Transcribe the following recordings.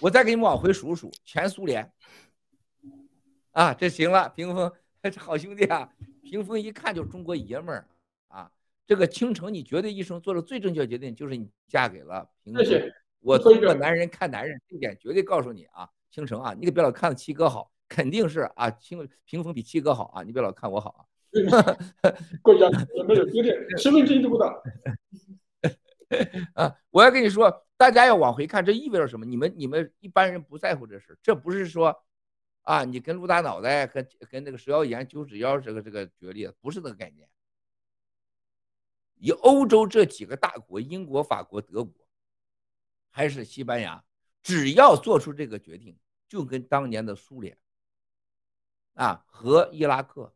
我再给你们往回数数，全苏联啊，这行了。屏风，好兄弟啊，屏风一看就中国爷们儿啊。这个倾城，你绝对一生做的最正确决定就是你嫁给了屏。这是我作为一个男人看男人，这点绝对告诉你啊，倾城啊，你可别老看七哥好，肯定是啊，屏屏风比七哥好啊，你别老看我好啊。国家没有规身份证都不到。啊，我要跟你说。大家要往回看，这意味着什么？你们你们一般人不在乎这事这不是说，啊，你跟陆大脑袋、跟跟那个石耀炎、九指腰这个这个决裂，不是那个概念。以欧洲这几个大国，英国、法国、德国，还是西班牙，只要做出这个决定，就跟当年的苏联，啊，和伊拉克、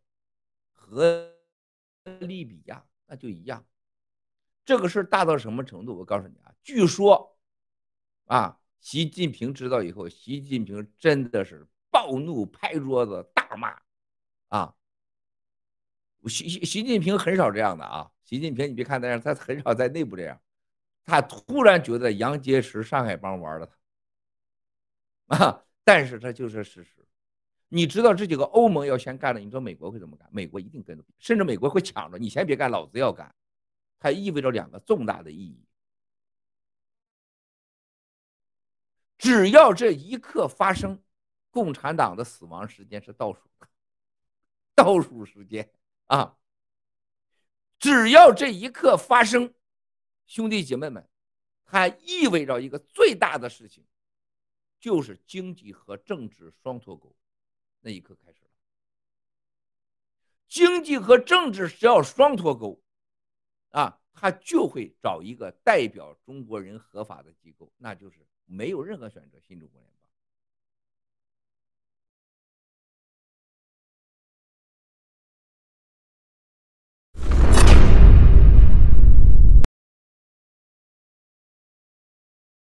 和利比亚那就一样。这个事大到什么程度？我告诉你啊，据说。啊，习近平知道以后，习近平真的是暴怒拍桌子大骂，啊，习习习近平很少这样的啊，习近平你别看那样，他很少在内部这样，他突然觉得杨洁篪上海帮玩了，他，啊，但是这就是事实，你知道这几个欧盟要先干了，你说美国会怎么干？美国一定跟着，甚至美国会抢着，你先别干，老子要干，它意味着两个重大的意义。只要这一刻发生，共产党的死亡时间是倒数，倒数时间啊！只要这一刻发生，兄弟姐妹们，它意味着一个最大的事情，就是经济和政治双脱钩。那一刻开始，了。经济和政治只要双脱钩，啊，他就会找一个代表中国人合法的机构，那就是。没有任何选择，新中国联。